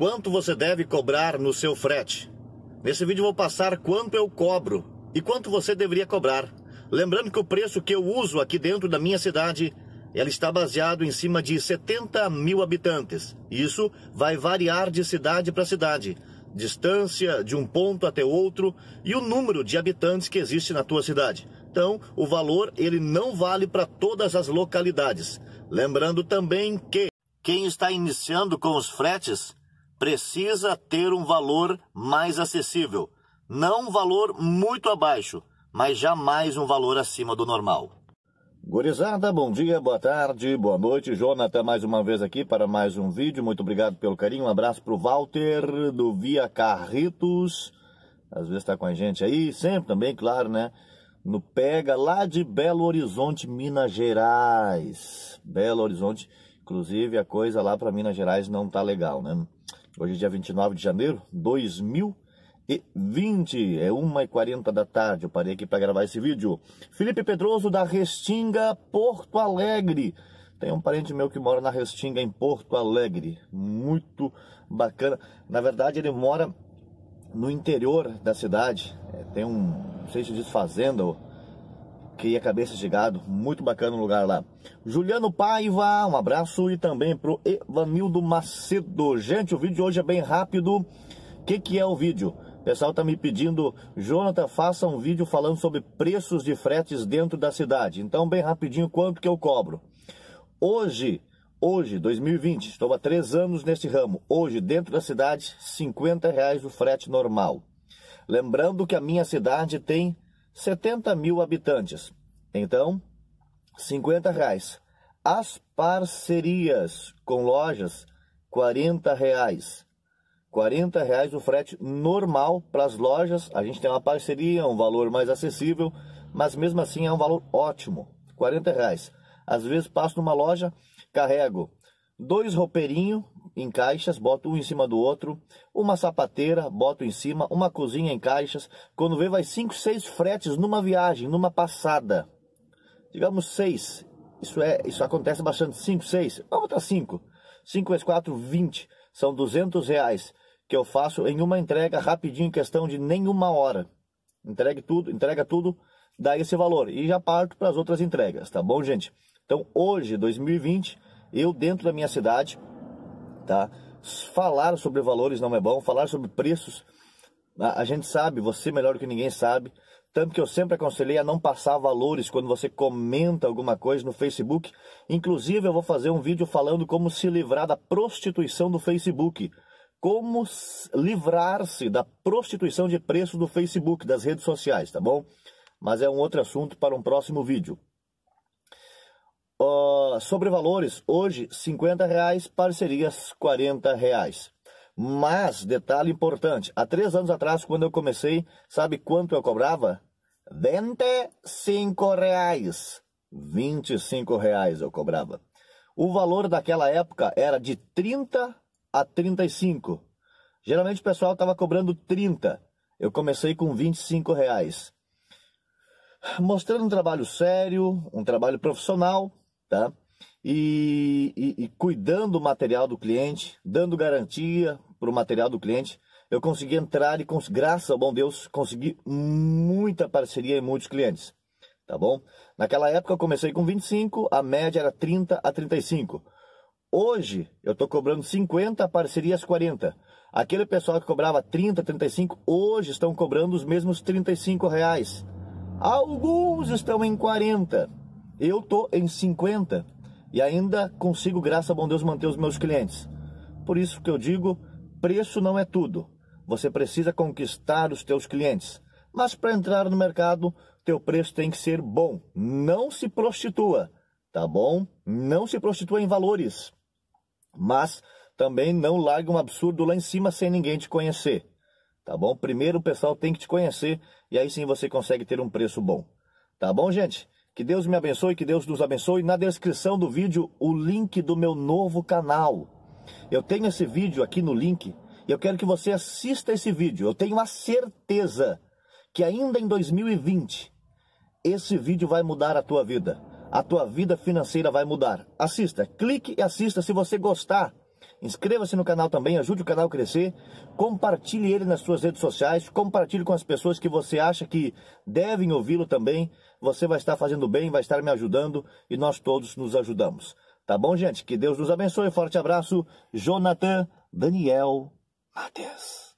quanto você deve cobrar no seu frete. Nesse vídeo vou passar quanto eu cobro e quanto você deveria cobrar. Lembrando que o preço que eu uso aqui dentro da minha cidade, ela está baseado em cima de 70 mil habitantes. Isso vai variar de cidade para cidade, distância de um ponto até outro e o número de habitantes que existe na tua cidade. Então, o valor ele não vale para todas as localidades. Lembrando também que quem está iniciando com os fretes precisa ter um valor mais acessível. Não um valor muito abaixo, mas jamais um valor acima do normal. Gurizada, bom dia, boa tarde, boa noite. Jonathan, mais uma vez aqui para mais um vídeo. Muito obrigado pelo carinho. Um abraço para o Walter do Via Carritos. Às vezes está com a gente aí, sempre também, claro, né? No Pega, lá de Belo Horizonte, Minas Gerais. Belo Horizonte, inclusive a coisa lá para Minas Gerais não tá legal, né? Hoje é dia 29 de janeiro, 2020. É 1h40 da tarde. Eu parei aqui para gravar esse vídeo. Felipe Pedroso da Restinga, Porto Alegre. Tem um parente meu que mora na Restinga, em Porto Alegre. Muito bacana. Na verdade, ele mora no interior da cidade. É, tem um, não sei se diz fazenda ou a Cabeça de Gado, muito bacana o lugar lá. Juliano Paiva, um abraço e também pro Evanildo Macedo. Gente, o vídeo de hoje é bem rápido. O que, que é o vídeo? O pessoal está me pedindo, Jonathan, faça um vídeo falando sobre preços de fretes dentro da cidade. Então, bem rapidinho, quanto que eu cobro? Hoje, hoje, 2020, estou há três anos nesse ramo. Hoje, dentro da cidade, 50 reais o frete normal. Lembrando que a minha cidade tem 70 mil habitantes. Então, 50 reais. As parcerias com lojas, 40 reais. 40 reais o frete normal para as lojas. A gente tem uma parceria, um valor mais acessível, mas mesmo assim é um valor ótimo. 40 reais. Às vezes passo numa loja, carrego dois roupeirinhos em caixas, bota um em cima do outro, uma sapateira, bota em cima, uma cozinha em caixas. Quando vê, vai 5, 6 fretes numa viagem, numa passada. Digamos 6. Isso é, isso acontece bastante, 5, 6. Vamos botar 5. 5 vezes 4, 20. São 200 reais que eu faço em uma entrega rapidinho, em questão de nenhuma hora. Entregue tudo, entrega tudo, dá esse valor. E já parto para as outras entregas, tá bom, gente? Então, hoje, 2020, eu dentro da minha cidade tá? Falar sobre valores não é bom, falar sobre preços, a, né? a gente sabe, você melhor do que ninguém sabe. Tanto que eu sempre aconselhei a não passar valores quando você comenta alguma coisa no Facebook. Inclusive, eu vou fazer um vídeo falando como se livrar da prostituição do Facebook. Como livrar-se da prostituição de preço do Facebook, das redes sociais, tá bom? Mas é um outro assunto para um próximo vídeo. Uh, sobre valores, hoje 50 reais, parcerias 40 reais. Mas, detalhe importante, há três anos atrás, quando eu comecei, sabe quanto eu cobrava? 25 reais. 25 reais eu cobrava. O valor daquela época era de 30 a 35. Geralmente o pessoal estava cobrando 30. Eu comecei com 25 reais. Mostrando um trabalho sério, um trabalho profissional, tá? E, e, e cuidando do material do cliente, dando garantia para o material do cliente, eu consegui entrar e, graças ao bom Deus, consegui muita parceria e muitos clientes, tá bom? Naquela época eu comecei com 25, a média era 30 a 35. Hoje eu estou cobrando 50, parcerias 40. Aquele pessoal que cobrava 30, 35, hoje estão cobrando os mesmos 35 reais. Alguns estão em 40. Eu tô em 50 e ainda consigo, graças a bom Deus, manter os meus clientes. Por isso que eu digo, preço não é tudo. Você precisa conquistar os teus clientes. Mas para entrar no mercado, teu preço tem que ser bom. Não se prostitua, tá bom? Não se prostitua em valores. Mas também não largue um absurdo lá em cima sem ninguém te conhecer. Tá bom? Primeiro o pessoal tem que te conhecer e aí sim você consegue ter um preço bom. Tá bom, gente? Que Deus me abençoe, que Deus nos abençoe. Na descrição do vídeo, o link do meu novo canal. Eu tenho esse vídeo aqui no link e eu quero que você assista esse vídeo. Eu tenho a certeza que ainda em 2020, esse vídeo vai mudar a tua vida. A tua vida financeira vai mudar. Assista, clique e assista se você gostar. Inscreva-se no canal também, ajude o canal a crescer, compartilhe ele nas suas redes sociais, compartilhe com as pessoas que você acha que devem ouvi-lo também. Você vai estar fazendo bem, vai estar me ajudando e nós todos nos ajudamos. Tá bom, gente? Que Deus nos abençoe. Forte abraço. Jonathan Daniel Matheus.